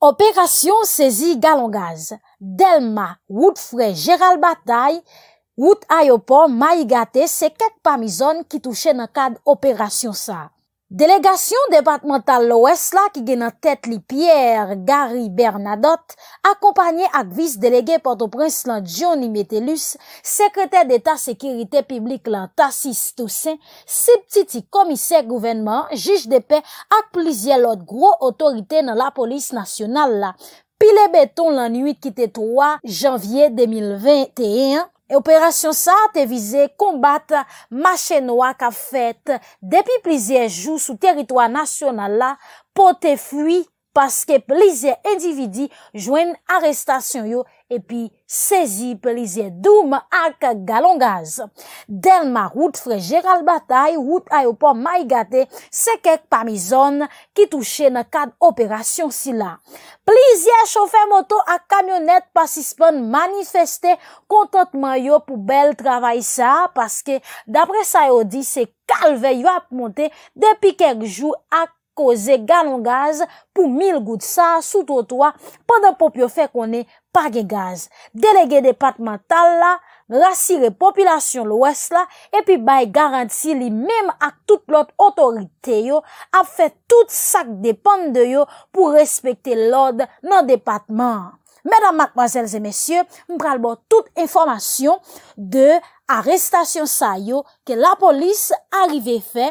Operasyon sezi galon gaz. Delma, Woutfrey, Gérald Bataille, Wout Ayopon, Mayigate se kek Pamizone ki touche nan kad operasyon sa. Delegasyon departemental lo es la ki genan tet li Pierre Gary Bernadotte, akompanyen ak vis delege Port-au-Prince lan Johnny Metellus, sekretèr d'Etat-Sekirite Piblik lan Tassis Toussaint, sip titi komiser gouvenman, jish depè ak plizye lot gro otorite nan la polis nasyonal la, pile beton lan 8 kitè 3 janvye 2021. E operasyon sa te vize kombat macheno ak afet depi plizye jou sou teritwa nasyonal la pou te fwi. paske plizye endividi jwen arrestasyon yo, epi sezi plizye doum ak galon gaz. Den ma rout frejera l batay, rout ayopan may gate, se kek pa mi zon ki touche na kad operasyon si la. Plizye choufe moto ak kamyonet pasispan manifestè, kontantman yo pou bel travay sa, paske dapre sa yo di se kalve yo ap monte, depi kek jou ak, koze ganon gaz pou mil gout sa sou totoa pandan popyo fe konen page gaz. Delege depatman tal la, rasi repopilasyon lwes la, epi bay garanti li mem ak tout lot otorite yo ap fet tout sak depande yo pou respekte lode nan depatman. Madame, mademoiselles et messieurs, m'pralbo tout information de arrestation sa yo ke la polis arrive fe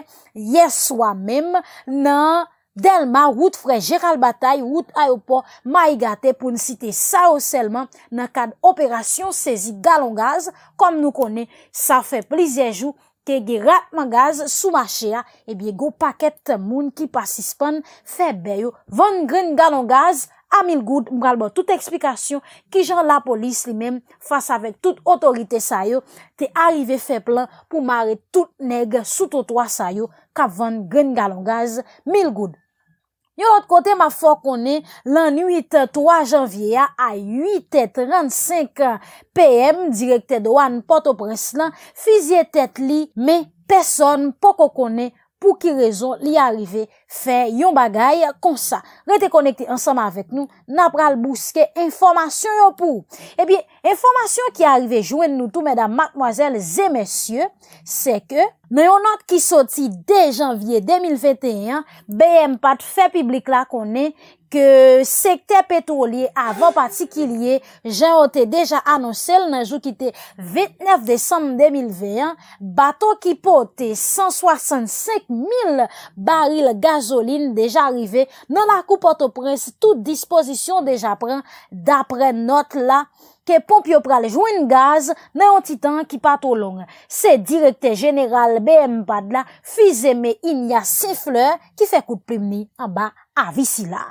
yè swa mèm nan delman route frè Gérald Bataille, route Ayopo Mayigate pou n'cite sa yo selman nan kad operasyon sezi galon gaz, kom nou konè sa fe plizejou ke ge ratman gaz sou mâche ya e bie go paket moun ki pasispan fe bè yo vangren galon gaz sa yo A mil goud mgalbo tout eksplikasyon ki jan la polis li men fasa vek tout otorite sayo te arrive fe plan pou mare tout neg soto toa sayo kavan gen galon gaz mil goud. Yo lot kote ma fò konen lan 8-3 janvye a 8-35 pm direkte do an poto pres lan fizye tet li men peson poko konen Ou ki rezon li arive fè yon bagay kon sa. Rete konekte ansama avèk nou na pral bouske informasyon yo pou. E bi, informasyon ki arive jwen nou tou, medam, matmoazèl, zè, mèsyè, se ke nou yon not ki soti de janvye 2021, BM Pat fè e piblik la konen, Ke sekte petrolie avan pati ki liye, jen ote deja anonsel nan jou ki te 29 desanm 2021, baton ki po ote 165.000 baril gazoline deja arrive nan akou poto prens tout disposition deja pren. Dapre not la, ke pomp yo prale jwen gaz nan yon titan ki pato long. Se direkte general BMPad la, fizeme in ya se fleur ki fe kout premni an ba. Avisi euh, la.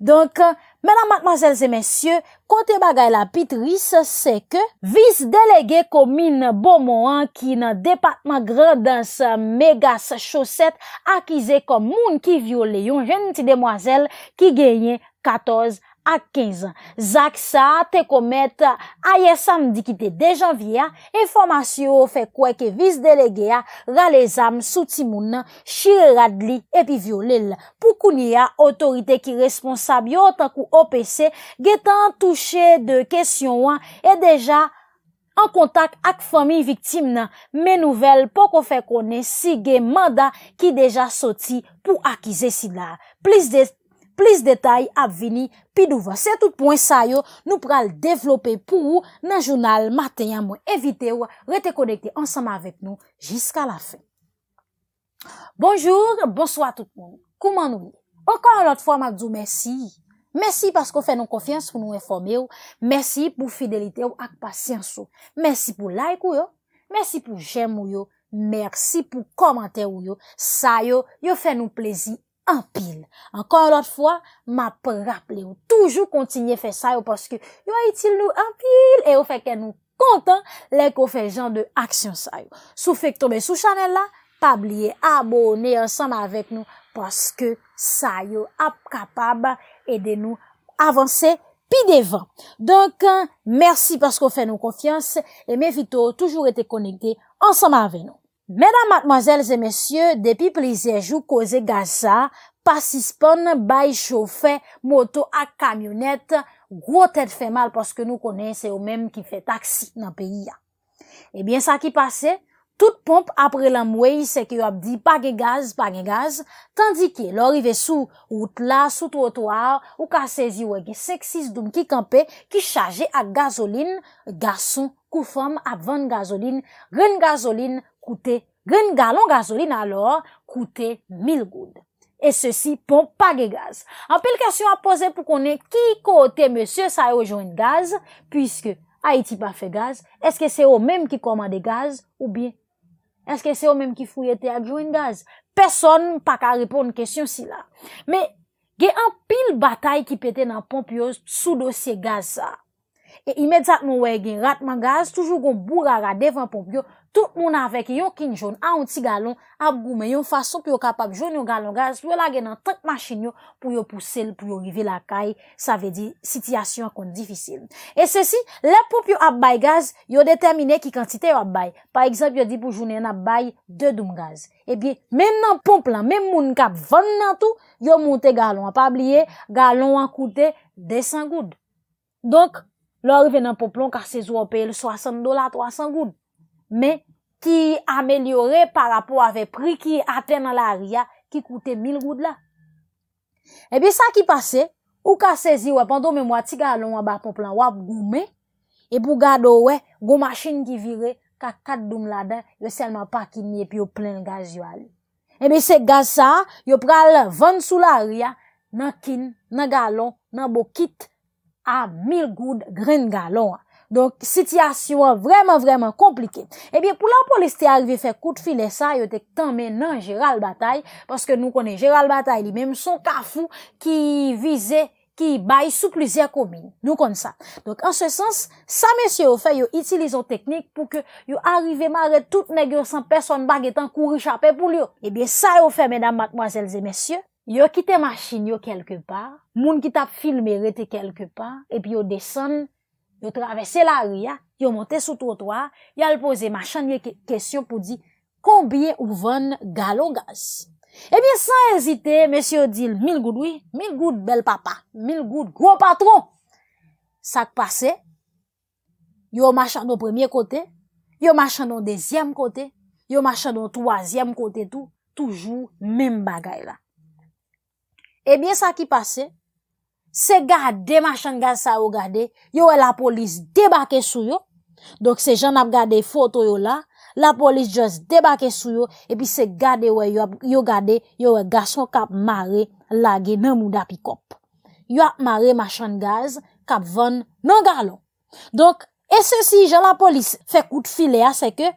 Donk, menan matmazelze mensyo, kote bagay la pitris se ke vis delege komine bomohan ki nan depat magre dan se megas choset akize kom moun ki viole yon jeniti demazel ki genye 14 apos. ak 15. Zak sa, te komet a ye sam di ki te dejan via, informasyon fe kwe ke vis delege ya, rale zam soti moun nan, shire radli epi violel. Pou koun ya, otorite ki responsab yo takou OPC, ge tan touche de kesyon wan, e deja an kontak ak fami viktim nan. Men nouvel pou kon fe kone si ge manda ki deja soti pou akize si la. Plis de plis detay ap vini pi nou va. Se tout pwen sa yo, nou pral devlope pou ou nan jounal maten yaman evite ou rete konekte ansama avet nou jiska la fin. Bonjour, bonsoi tout moun. Kouman nou? Okan lot fwa m ak djou mersi. Mersi pasko fè nou konfians pou nou reforme ou. Mersi pou fidelite ou ak pasyans ou. Mersi pou like ou yo. Mersi pou jem ou yo. Mersi pou komante ou yo. Sa yo, yo fè nou plezi anpil. Ankon lot fwa, ma pe rapple ou toujou kontinye fe sa yo paske yo a itil nou anpil e ou feke nou kontan lek ou fe jan de aksyon sa yo. Sou fek tombe sou chanel la, pa bliye abone ansanme avek nou paske sa yo ap kapaba ede nou avanse pi devan. Donk, euh, mersi paske ou fe nou konfians, e me fito ou toujou ete konekte ansanme avek nou. Mèdam matmazèl zè mèsyè, depi plizej ou koze gaz sa, pasis pon, bay, chofe, moto ak kamyonet, gwo tèd fè mal paske nou konè, se ou mèm ki fè taksi nan peyi ya. Ebyen sa ki pase, tout pomp apre lan mwey, se ki ou ap di page gaz, page gaz, tandiki lor ive sou, ou tla, sou trotoar, ou kasezi ou ege seksis doun ki kampe, ki chaje ak gazolin, gason, koufam, ap van gazolin, ren gazolin, koute gwen galon gazolin alor, koute 1000 goud. E se si pon pa ge gaz. An pil kasyon a pose pou konen, ki kote monsye sa yo joun gaz, pwiske Haiti pa fe gaz, eske se o menm ki koma de gaz, ou bien, eske se o menm ki fuyete ak joun gaz? Peson pa ka repon kasyon si la. Me, ge an pil batay ki pete nan pompyo sou dosye gaz sa. E imedzatman we gen ratman gaz, toujou kon bou rara devan pompyo, Tout moun avè ki yon kin joun a onti galon ap goumen yon fason pou yon kapap joun yon galon gaz, pou yon lage nan tet machin yon pou yon poussel, pou yon rive la kay, sa ve di sityasyon akon difisil. E se si, le pou pou yon ap bay gaz, yon detemine ki kantite yon ap bay. Par eksemp, yon di pou joun yon ap bay, 2 doun gaz. E pi, men nan pomp lan, men moun kap 20 nan tou, yon monte galon ap abliye, galon akoute 200 goud. Donk, lò rive nan pomp lan kar se zo ap paye le 60 dola 300 goud. men ki amelyore para pou ave pri ki ate nan la ria ki koute 1000 goud la. Eh Ebe sa ki pase, ou ka sezi wè, pandou men mwati galon wè baton plan wap goume, e pou gado wè, gou masin ki vire, ka kat doum la den, yo selman pa kinye pi yo plen gaz yo ali. Ebe eh se gaz sa, yo pral ven sou la ria, nan kin, nan galon, nan bokit, a 1000 goud gren galon wè. Donk, sityasyon vreman vreman komplike. Ebyen, eh pou la polis te arve fe kout file sa, yo te kamen nan Gérald Bataille, paske nou konen Gérald Bataille li menm son kafou ki vize, ki bay sou plizia komine. Nou kon sa. Donk, an se sens, sa mesye yo fe, yo itilizo teknik pou ke yo arive marre tout negyo san person bagetan kouri chapè pou liyo. Ebyen, sa yo fe, menam, makmoazelze, mesye, yo kite machin yo kelke par, moun ki tap filme rete kelke par, epi yo desen, yo travesse la ou ya, yo monte sou trottoir, yo al pose machan yon kesyon pou di, konbye ou ven galo gaz. Ebyen eh san ezite, mesyo dil mil goudoui, mil goud bel papa, mil goud gro patron. Sak pase, yo machan nou premye kote, yo machan nou dezyem kote, yo machan nou twazyem kote tou, toujou men bagay la. Ebyen eh sak pase, Se gade machan gaz sa yo gade, yo we la polis debake sou yo. Donk se jan ap gade foto yo la, la polis just debake sou yo, epi se gade yo gade, yo we gason kap mare lage nan mouda pi kop. Yo ap mare machan gaz, kap van nan galon. Donk, e se si jan la polis fe kout file a, se ke,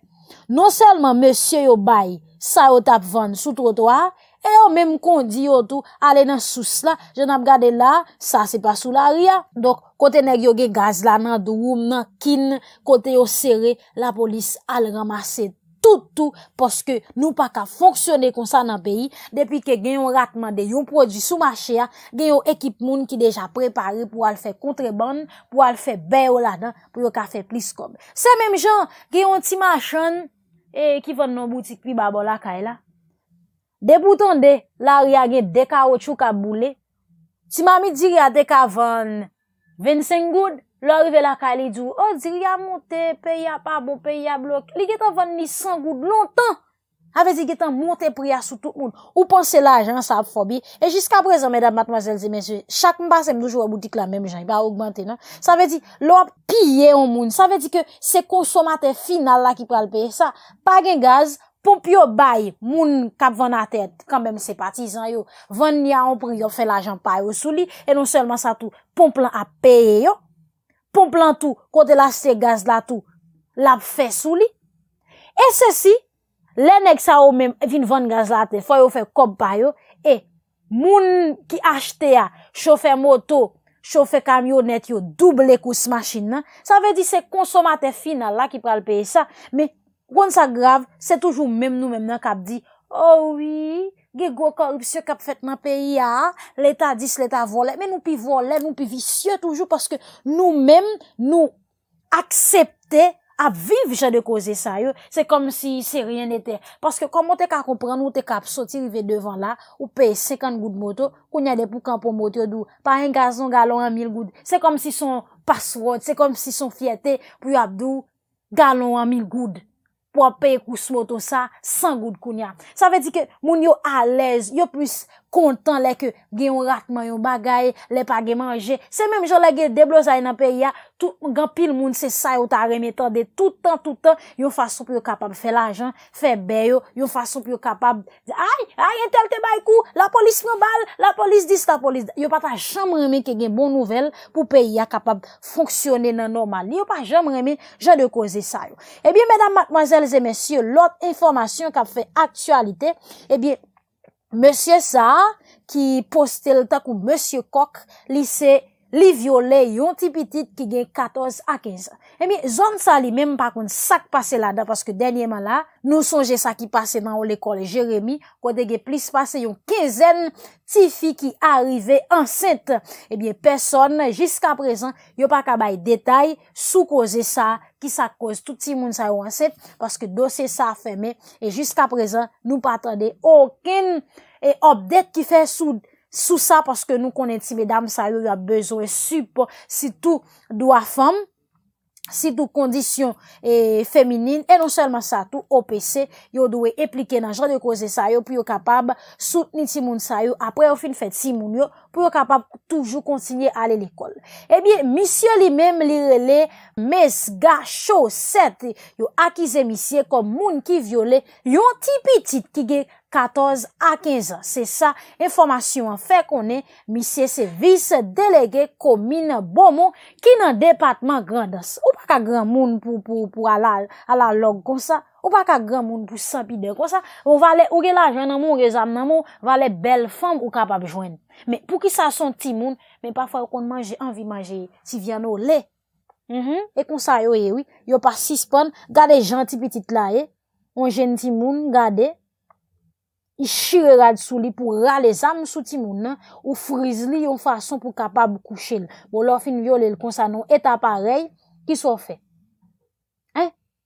non selman monsye yo bay sa yo tap van sou trotoa, E yo mèm kondi yo tou, ale nan sous la, jen ap gade la, sa se pa sou la ria. Dok, kote nèk yo ge gaz la nan, douroum nan, kin, kote yo sere, la polis al ramase toutou poske nou pa ka fonksyone konsan nan peyi, depi ke genyon ratman de yon prodji sou mache ya, genyon ekip moun ki deja prepare pou al fe kontreban, pou al fe beyo la nan, pou yo ka fe plis kom. Se mèm jen, genyon ti machan, e, ki von nan boutik pi babo la ka e la, De bouton de, la ou ya gen deka ou chou ka boule. Si mami diri ya deka van 25 goud, la ou rive la kalidou. Ou oh, diri ya monte, peyi ya pabo, peyi ya blok. Li gen tan van ni 100 goud, lontan. A vezi gen tan monte priya sou tout moun. Ou panse la, jan sa ap fobi. E jiska prezen, medan matmazelze menjwe, chak mba se mdoujwa boutik la mem jan, ba augmente nan. Sa vezi, la ou piye ou moun. Sa vezi ke se konsomate final la ki pral pe. Sa, pagen gaz, Pomp yo bay, moun kap van atèd, kambèm se patizan yo, van niya anpri yo fè la jampay yo sou li, e non selman sa tou, pomp lan ap peye yo, pomp lan tou, kote la se gaz la tou, lap fè sou li, e se si, le nek sa ou men vin van gaz la te, fò yo fè kop pay yo, e moun ki achte ya, chofè moto, chofè kamyonet yo, double kous masjin nan, sa ve di se konsomate final la ki pral peye sa, me, Kon sa grav, se toujou mèm nou mèm nan kap di, oh oui, ge gwo korupsyo kap fet nan peyi ya, leta dis, leta vole, men nou pi vole, nou pi visye toujou, paske nou mèm nou aksepte ap viv jade koze sa yo, se kom si se ryen ete. Paske komon te ka kompran nou te kap soti rive devan la, ou pey 50 gout mouto, kou nyade pou kampon mout yo dou, pa yon gazon galon an mil gout, se kom si son password, se kom si son fiete pou yon ap dou galon an mil gout. Pwa pe kousmoton sa, San gout koun ya. Sa ve di ke, Moun yo alez, Yo pwis, kontan lè ke gen yon rakman, yon bagay, lè pa gen manje, se menm jò lè gen deblozay nan peyi ya, tout, gen pil moun se sayo ta remetande, toutan, toutan, yon fason pou yon kapab fe lajan, fe beyo, yon fason pou yon kapab, ay, ay, entel te bay kou, la polis fren bal, la polis dis ta polis, yon pa ta jom remen ke gen bon nouvel, pou peyi ya kapab fonksyonen nan normal, yon pa jom remen, jol yo koze sayo. Ebyen, medan, mademoiselles et messieurs, lòt informasyon kap fe aktualite, ebyen, eh Monsye sa ki poste lta kou monsye kok lise... li viole yon ti pitit ki gen 14 a 15. Emi, eh zon sa li menm pa kon sak pase la da, paske denye man la, nou sonje sa ki pase nan ou l'ekol Jeremie, kwa de gen plis pase yon kezen ti fi ki arive anset. Emi, eh person, jiska prezan, yo pa kabay detay, sou koze sa ki sa koze touti moun sa yo anset, paske dosye sa feme, e jiska prezan nou pa atande oken obdet e ki fe sou... Sou sa paske nou konen ti vedam sa yo yo ap bezo e supo si tou dou a fam, si tou kondisyon e feminin e non selman sa tou opese yo dou e eplike nan jan de koze sa yo pou yo kapab soutni ti moun sa yo apwe ou fin feti moun yo. pou eh yo kapap toujou konsigne ale l'ekol. Ebyen, misye li mem li rele mesga choset yo akize misye kom moun ki viole yon tipi tit ki ge 14 a 15 ans. Se sa, informasyon an fe konen, misye se vis delege komine bomon ki nan departman grandas. Ou pa ka gran moun pou ala log kon sa? Ou pa ka gran moun pou sapi de kon sa, ou va le ouge la jwen nan moun, ouge zam nan moun, va le bel fom ou kapab jwen. Men pou ki sa son ti moun, men pa fwa ou kon manje, anvi manje, si vya nou le. Mhm. E kon sa yo ewi, yo pa sispon, gade janti petit la e, on jen ti moun, gade, i shire rad sou li pou rale zam sou ti moun nan, ou friz li yon fason pou kapab kouche l. Bo lor fin vyo le l kon sa nou eta parey ki so fey.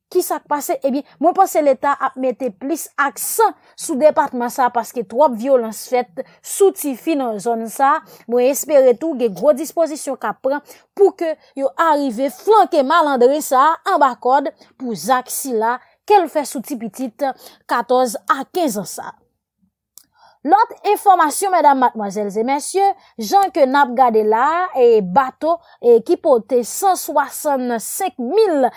Ki sak pase? Ebi, eh mwen pase l'Etat ap mette plis aksan sou departman sa paske trop violans fet, souti finan zon sa. Mwen espere tou ge gwo disposisyon kapran pou ke yo arrive flanke malandrin sa an bakod pou zak si la kel fè souti pitit 14 a 15 ansa. Lant informasyon, mèdam, matmwazèl, zè mèsyè, jan ke nap gade la, e bato, e ki pote 165.000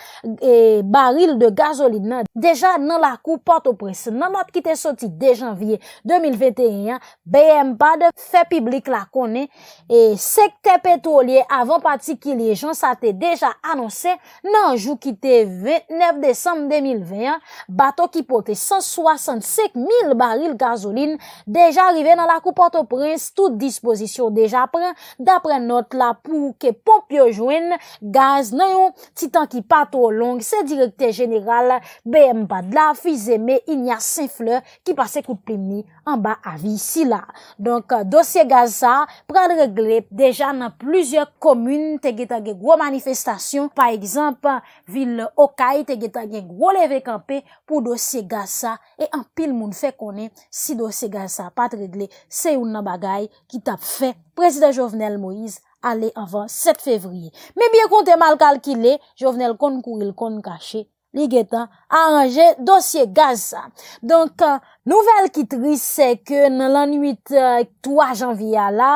baril de gazolid nan, deja nan la kou, porto pres, nan not ki te soti de janvye 2021, BMPAD fè piblik la kone, e sekte petrolie avan pati ki liye jan, sa te deja anonsè nan jou ki te 29 december 2021, bato ki pote 165.000 baril gazolid nan, Deja arive nan la koupote ou prens, tout disposisyon deja pren, dapre not la pou ke pompio jwen, gaz nan yon titan ki pato ou long, se direktè geniral B.M. Badla, fi zeme, in ya sen fleur ki pase kout plimi an ba avi si la. Donk euh, dosye gaz sa, pren reglep deja nan pluzye komune te getage gro manifestasyon, pa ekzamp, vil Okai te getage gro leve kampe pou dosye gaz sa, e an pil moun fe konen si dosye gaz sa. A pat regle se yon nan bagay ki tap fe Prezident Jovenel Moïse a le avan 7 fevriye Me bie konte mal kalkile Jovenel kon kou il kon kache Li getan a anje dosye gaz sa Donk euh, nouvel ki tri se ke nan lan 8 3 janvi ya la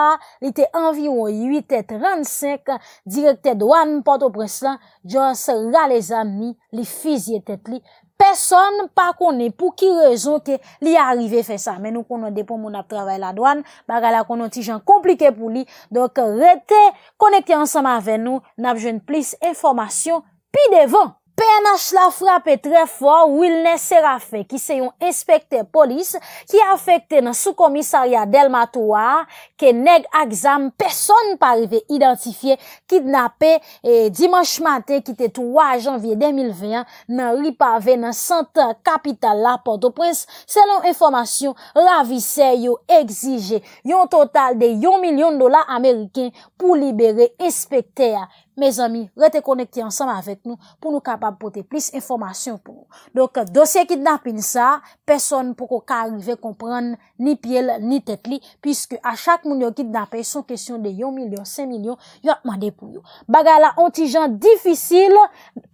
Li te anvi yon 8 et 35 Direkte doan mpoto preslan Djon se rale zami li fizye tet li peson pa konen pou ki rezon ke li arive fe sa. Men nou konon depon moun ap travay la douan, baga la konon ti jan komplike pou li. Dok rete, konekte ansama ave nou, nap jen plis informasyon pi devon. PNH la frape tre fo, Wilnes Serafe, ki se yon espekter polis, ki afekte nan sou komisarya del Matoua, ke neg akzam, person pa rive identifiye, kidnapè, e dimanche mate, ki te touwa janvye 2020, nan ripave nan santa kapital la Port-au-Prince. Selon informasyon, la visè yo exige yon total de yon milyon dola Ameriken pou libere espekter ya. Mes ami, rete konekti ansanm avek nou pou nou kapab pote plis informasyon pou nou. Donk dosye kit napin sa, peson pou ko karive kompran ni piel, ni tetli, piske a chak moun yo kit napin son kesyon de yon milyon, sen milyon, yon mande pou yo. Bagala, ontijan, difisil,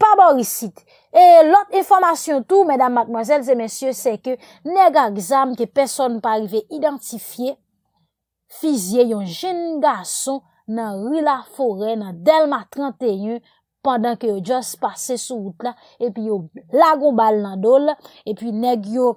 pa borisit. E lot informasyon tou, mèdam, magmazèl, zè mèsyè, se ke nega gzam ke peson pa arrive identifiye, fizye, yon jen gason nan Rila Fore, nan Delma 31, pandan ke yo jase pase sou wote la, epi yo lagou bal nan dole, epi neg yo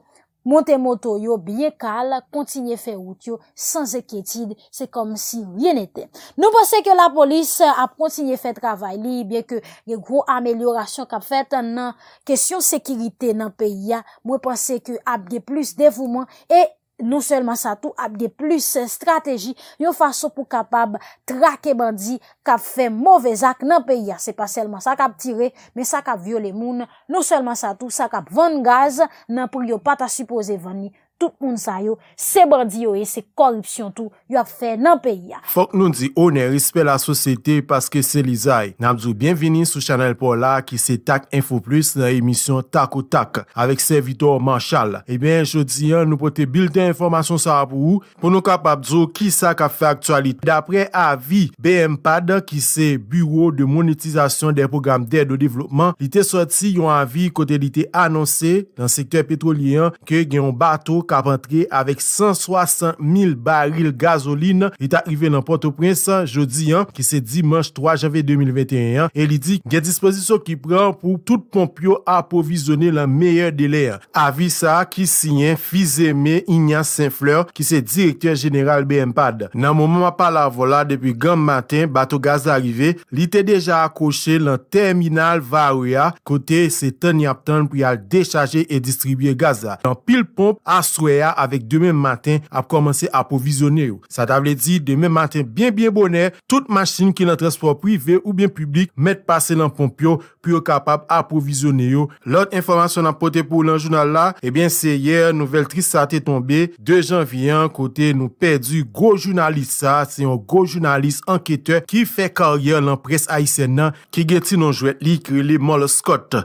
monte moto yo, bie kal, kontinye fe wote yo, san zeketid, se kom si rien ete. Nou pense ke la polis ap kontinye fe travay li, bie ke ge gro ameliorasyon kap fet nan kesyon sekirite nan peyi ya, mwen pense ke ap ge plus devouman e... Nou selman sa tou ap de plus strategi yo faso pou kapab trake bandi kap fe mouvez ak nan peya. Se pa selman sa kap tire, men sa kap viole moun. Nou selman sa tou sa kap vande gaz nan pou yo pata suppose vande gaz. tout moun sa yo, se bandi yo e se korupsyon tou, yo ap fe nan peyi ya. Fok nou di o ne rispe la sosete paske se li zay. Namdou bienveni sou chanel pou la ki se tak info plus nan emisyon tak ou tak avek se Vitor Manchal. E eh ben jodi an nou pote bilte informasyon sa ap ou pou nou kap apdou ki sa ka fe aktualite. Dapre avi BMPAD ki se Bureau de Monetizasyon de Programme d'Ed de Développement, li te soti yon avi kote li te anonse nan sektèr petrolyen ke gen yon batou kapantre avèk 160.000 baril gazoline, li ta rive nan Port-au-Prince, jodi an, ki se dimanche 3 janve 2021, e li di, gen dispozisyon ki pran pou tout pompio apovizone lan meyèr delè. Avi sa, ki siyen Fizeme Ignace Saint-Fleur, ki se direktor general BMPAD. Nan mouman pa la vola depi gan matin, bato gaz arive, li te deja akoshe lan terminal Vahouya, kote se tani aptan pou yal dechaje e distribye gaza. Nan pil pomp, as Swaya avek demen maten ap komanse ap provisione yo. Sa ta vle di, demen maten, byen byen boner, tout machin ki nan transport privé ou byen publik, met pase nan pompyo, pou yo kapap ap provisione yo. Lot informasyon ap pote pou nan jounal la, ebyen se ye, nouvel tris sa te tombe, de janviyan, kote nou perdi, go jounalisa, se yon go jounalis, ankyete, ki fe karyan lan pres aysen nan, ki geti nan jwet li, ki li mol skot.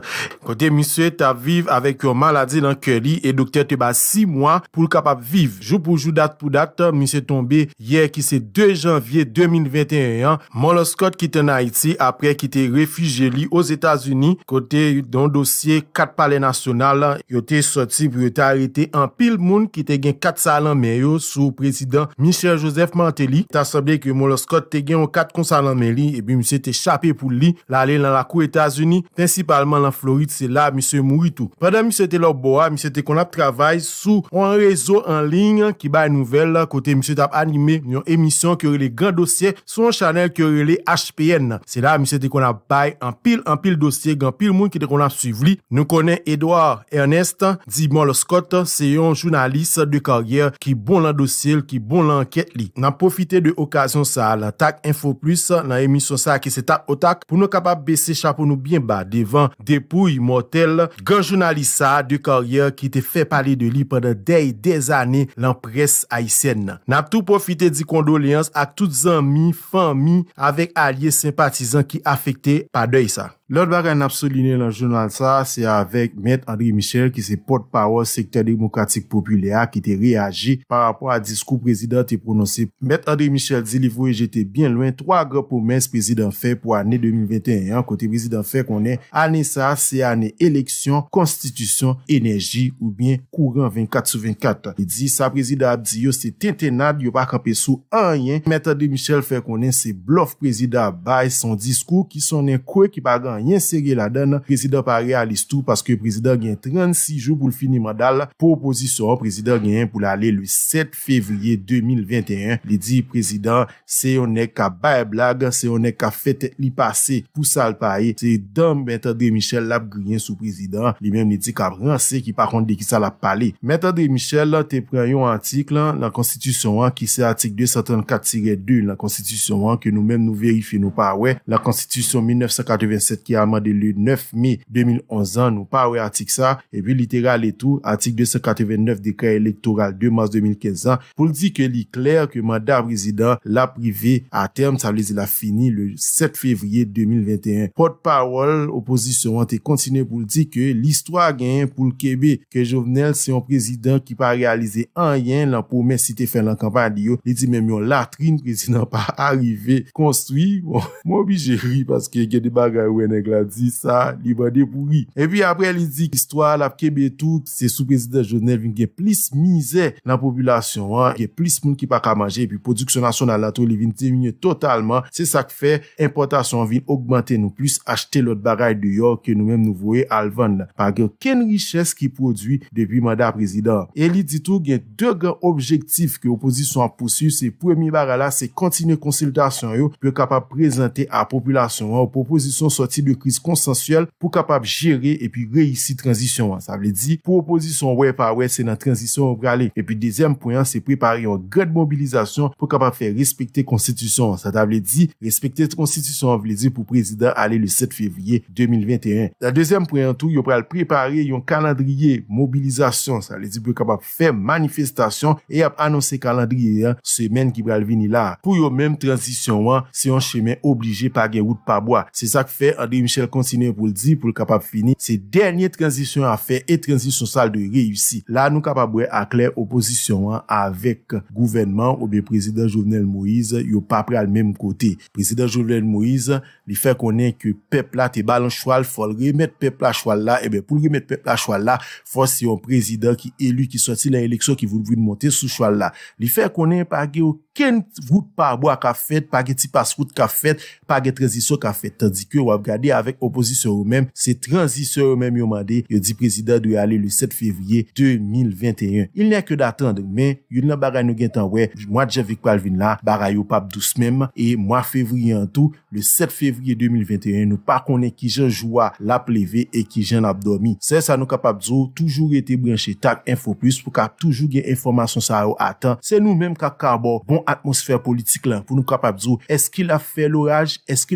Kote miswe, ta vive avek yon malade nan kery, e dokte te ba simou, Jou pou jou, dat pou dat, mi se tombe yè ki se 2 janvye 2021 an, Molo Scott ki te naiti apre ki te refije li os Etats-Unis, kote yon dosye 4 pale nasyonal la, yote soti pou yote arete an pil moun ki te gen 4 salan men yo sou prezident Michel-Joseph Mantelli. Ta sabde ki Molo Scott te gen 4 salan men li, e bi mi se te chapè pou li la ale lan la kou Etats-Unis, principalman lan Floride se la mi se mou itou. Padè mi se te lòk boa, mi se te konap travay sou... ou an rezo an ligne ki bay nouvel kote msye tap anime yon emisyon ki yon rele grand dosye son chanel ki yon rele HPN. Se la msye te konap bay an pil an pil dosye gan pil moun ki te konap suiv li. Nou konen Edouard Ernest, Dibon Lascotte se yon jounaliste de karriere ki bon lan dosye, ki bon lan kèt li. Nan profite de okasyon sa la tak info plus nan emisyon sa ki se tak otak pou nou kapap bese chapoun nou bin ba devan depou yon motel. Gan jounaliste sa de karriere ki te fe pali de li pandan dey dezane lan pres ayisen nan. Nap tou profite di kondoleans ak tout zanmi, fami, avek alye sempatizan ki afekte pa dey sa. Lòd bagan n'absoline lan jounal sa, se avèk Mèd André Michel ki se Port Power Sektè Demokratik Populè a ki te reagi par apò a diskou prezidant te prononse. Mèd André Michel di li voue jete bien louen, 3 grap pou mèz prezidant fè pou anè 2021 kote prezidant fè konè anè sa se anè eleksyon, konstitusyon, enerji ou bien kouran 24-24. Di sa prezidant di yo se tentenad, yo bakan pe sou anyen. Mèd André Michel fè konè se blof prezidant bay son diskou ki sonnen kwe ki bagan yon seri la dan, prezident pari alistou paske prezident gen 36 jou pou l finimandal, pou oposisyon, prezident gen pou l ale l 7 fevriye 2021, li di prezident se yon ne ka baye blag, se yon ne ka fete li pase, pou sal paye, se yon dam mèntadre Michel lap griyen sou prezident, li mèm li di kabran se ki pa kont de ki sa lap pale. Mèntadre Michel, te preyon antik la konstitusyon an ki se antik 234-2, la konstitusyon an ki nou mèm nou verife nou pa we, la konstitusyon 1987 ki amande le 9 mei 2011 an nou pa we atik sa, epi literal etou, atik 289 dekran elektoral 2 mars 2015 an, pou l di ke li kler ke manda prezident la prive a term, sa li zi la fini le 7 fevriye 2021 pot pa wol, opozisyon an te kontine pou l di ke l istwa gen pou l kebe, ke jovenel se yon prezident ki pa realize an yen lan pou men site fè lan kampan di yo li di men yon latrin prezident pa arrive konstwi, moun bi jè ri paske gen de bagay wènen glan di sa, li ban de pou ri. E pi apre li di, kistoal ap kebetou se sou prezident jounel vin gen plis mize nan popolasyon an, gen plis moun ki pa ka manje, e pi produksyon nasyon nan lato li vin teminyo totalman, se sa ke fe, importasyon vin augmante nou, plus achete lot bagay de yor ke nou men nou vouye alvan la. Par gen, ken riches ki produy depi manda prezident. E li di tou, gen de gran objektif ke opozisyon pou su, se premi bagay la, se kontine konsilidasyon yo, pe kapap prezente a popolasyon an, opopozisyon soti de kriz konsensuel pou kapap jere epi reisi transisyon an. Sa vle di pou oposisyon wè pa wè se nan transisyon an pralè. Epi dezem pou yon se prepari yon gred mobilizasyon pou kapap fe respekte konstisyon an. Sa ta vle di respekte konstisyon an vle di pou prezident ale le 7 fevriye 2021. Da dezem pou yon tou yon pral prepari yon kalandriye mobilizasyon sa vle di pou kapap fe manifestasyon e ap anonsè kalandriye semen ki pral vini la. Pou yon menm transisyon an se yon chemen oblije pa gen wout pa boa. Se sak fe an de Michel Consigne pou l'di, pou l'kapab fini se denye transisyon a fe et transisyon sal de reyusi. La nou kapab we akler oposisyon an avek gouvenman ou be prezident Jovenel Moïse yo pa pre al menm kote. Prezident Jovenel Moïse li fe konen ke pepla te balan chwal fol remet pepla chwal la, ebe eh pou remet pepla chwal la, fos se yon prezident ki elu ki soti la eleksyon ki voun voun monte sou chwal la. Li fe konen pa ge yo ken vout pa abou a ka fet pa ge ti paskout ka fet pa ge transisyon ka fet. Tandik yo wap gade de avèk oposisyon ou mèm, se transisyon ou mèm yon mandè, yon di prezident de yon alè le 7 fevriye 2021. Il nè kè d'attend mè, yon nè baray nou gen tan wè, mwa javèk palvin la, baray ou pap dous mèm, e mwa fevriye an tou, le 7 fevriye 2021, nou pa konè ki jen joua la pleve e ki jen abdomi. Se sa nou kapap zwo, toujou gen te branche tak, info plus, pou ka toujou gen informasyon sa yo atan, se nou mèm ka karbor, bon atmosfer politik lan, pou nou kapap zwo, esk il a fè l'oraj, es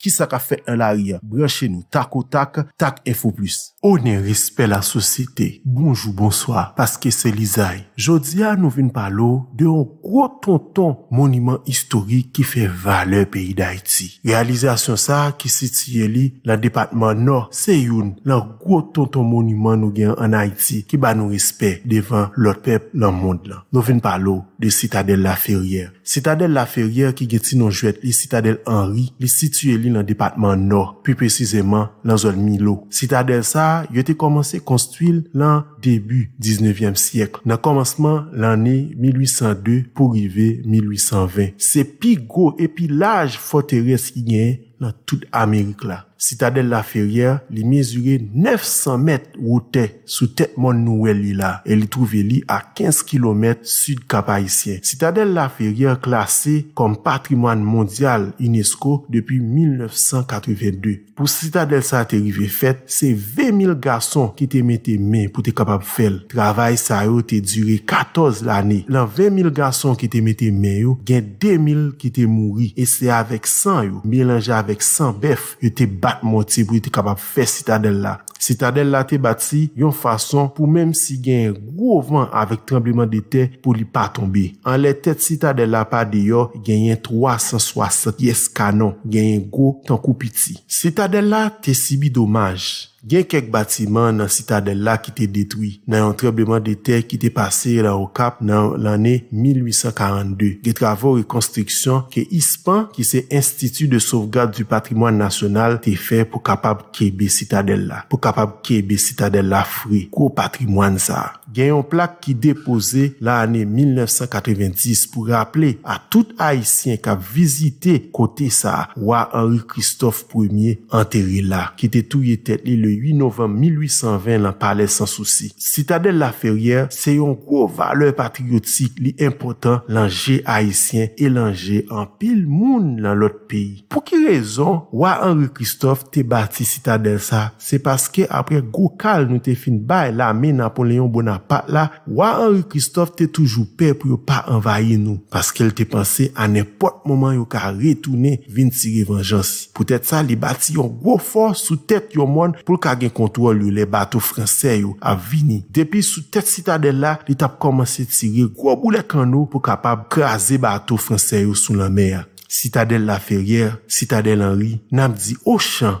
ki sak a fet an la riyan. Breche nou tak o tak, tak e fo plus. O ne respect la sosite. Bonjou, bonsoir, paske se li zay. Jodia nou vin palo de yon kwo tonton moniman istorik ki fe vale peyi da Haiti. Realizasyon sa ki siti ye li la departman nor se yon lan kwo tonton moniman nou gen an Haiti ki ba nou respect devan lot pep lan mond lan. Nou vin palo de sitadel la ferriere. Sitadel la ferriere ki gen ti nou jwet li sitadel anri, li sitye li nan depatman nor, pi pesize man nan zon Milo. Sita del sa, yote komanse konstwil lan debu 19e siyekl, nan komanseman lane 1802 pou rive 1820. Se pi go e pi laj fote res ki nye nan tout Amerik la. Citadel Laferriere li mezure 900 mète wote sou tetman nouel li la. El li trouve li a 15 km sud kapa isyen. Citadel Laferriere klasè kom patrimoine mondial Inesco depi 1982. Pou citadel sa te rive fèt, se 20 000 gason ki te mette men pou te kapap fèl. Travay sa yo te dure 14 l'anè. Lan 20 000 gason ki te mette men yo, gen 2 000 ki te mouri. E se avèk 100 yo, mèlange avèk 100 bèf yo te ba. at motibou ti kapap fesita de la. Citadel la te bati yon fason pou mèm si gen yon gwo van avèk trembleman de te pou li pa tombe. An lè tèt citadel la pa de yon, gen yon 360 yes kanon, gen yon gwo tan koupiti. Citadel la te sibi domaj. Gen kek batiman nan citadel la ki te detwi nan yon trembleman de te ki te pase la okap nan l'anè 1842. De travò rekonstriksyon ke ispan ki se institu de sovgade du patrimon nasyonal te fè pou kapab kebe citadel la. pa pou kebe citadel la fri. Ko patrimwan sa. Gen yon plak ki depose la ane 1990 pou rappele a tout Haitien ka vizite kote sa wa Henry Christophe premier anteri la. Ki te touye tet li le 8 novem 1820 lan pale sans souci. Citadel la ferriere se yon ko valeur patriotik li impotant lanje Haitien e lanje an pil moun lan lot peyi. Po ki rezon wa Henry Christophe te bati citadel sa? Se paske apre Gokal nou te fin bay la me Napoléon Bonaparte la, wwa Henri Christophe te toujou pe pou yo pa envaye nou. Paske el te panse an nepot mouman yo ka retoune vin tire vangensi. Poutet sa li bati yon gwo for sou tet yon moun pou l ka gen kontrol yo le bato franse yo avini. Depi sou tet Citadel la, li tap komanse tire gwo boulek an nou pou kapab kaze bato franse yo sou la mer. Citadel la Ferrière, Citadel Henri, nam di Ochan,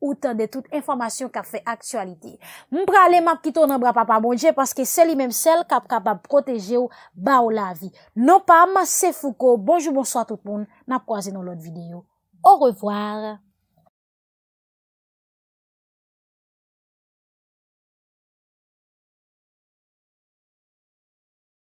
outan de tout informasyon kap fe aksualite. Mbra le map kito nan bra pa pa bonje paske seli menm sel kap kap proteje ou ba ou la vi. Non pa, ma se fuko, bonjou bonso a tout moun, nap kwa zin nou lot videyo. Ou revoar!